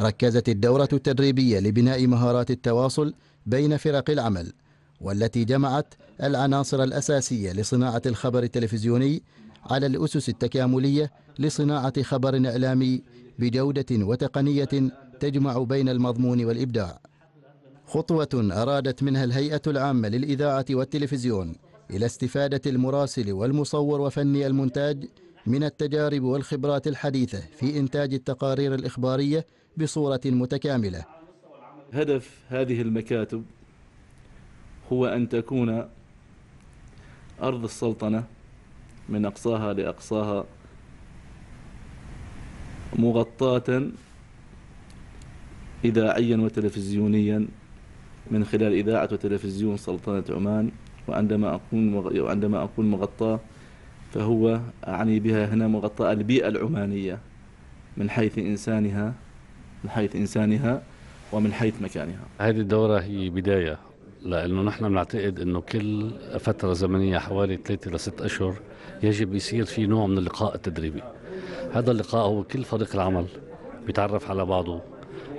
ركزت الدورة التدريبية لبناء مهارات التواصل بين فرق العمل والتي جمعت العناصر الأساسية لصناعة الخبر التلفزيوني على الأسس التكاملية لصناعة خبر إعلامي بجودة وتقنية تجمع بين المضمون والإبداع خطوة أرادت منها الهيئة العامة للإذاعة والتلفزيون إلى استفادة المراسل والمصور وفني المونتاج من التجارب والخبرات الحديثة في إنتاج التقارير الإخبارية بصورة متكاملة هدف هذه المكاتب هو أن تكون أرض السلطنة من أقصاها لأقصاها مغطاة إذاعيا وتلفزيونيا من خلال إذاعة وتلفزيون سلطنة عمان وعندما أكون وعندما أكون مغطاة فهو أعني بها هنا مغطاء البيئة العمانية من حيث إنسانها من حيث إنسانها ومن حيث مكانها هذه الدورة هي بداية لأنه نحن بنعتقد أنه كل فترة زمنية حوالي ثلاثة إلى ست أشهر يجب يصير في نوع من اللقاء التدريبي هذا اللقاء هو كل فريق العمل بيتعرف على بعضه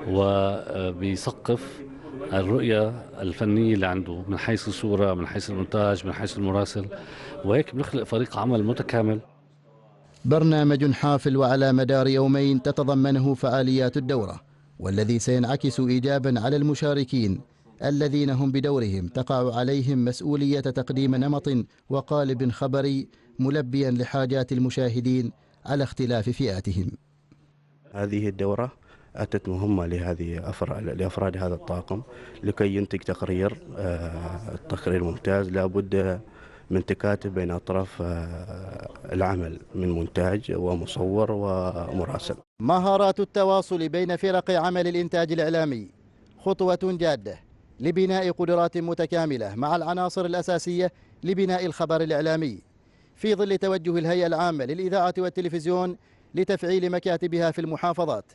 وبيثقف الرؤية الفنية اللي عنده من حيث الصورة من حيث المونتاج من حيث المراسل وهيك بنخلق فريق عمل متكامل برنامج حافل وعلى مدار يومين تتضمنه فعاليات الدورة والذي سينعكس إيجابا على المشاركين الذين هم بدورهم تقع عليهم مسؤولية تقديم نمط وقالب خبري ملبيا لحاجات المشاهدين على اختلاف فئاتهم هذه الدورة أتت مهمة لهذه لأفراد هذا الطاقم لكي ينتج تقرير آه، تقرير ممتاز لابد من تكاتف بين أطراف آه، العمل من مونتاج ومصور ومراسل مهارات التواصل بين فرق عمل الإنتاج الإعلامي خطوة جادة لبناء قدرات متكاملة مع العناصر الأساسية لبناء الخبر الإعلامي في ظل توجه الهيئة العامة للإذاعة والتلفزيون لتفعيل مكاتبها في المحافظات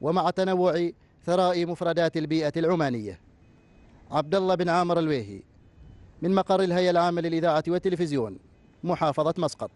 ومع تنوع ثراء مفردات البيئة العمانية عبد الله بن عامر الويهي من مقر الهيئة العامة للإذاعة والتلفزيون محافظة مسقط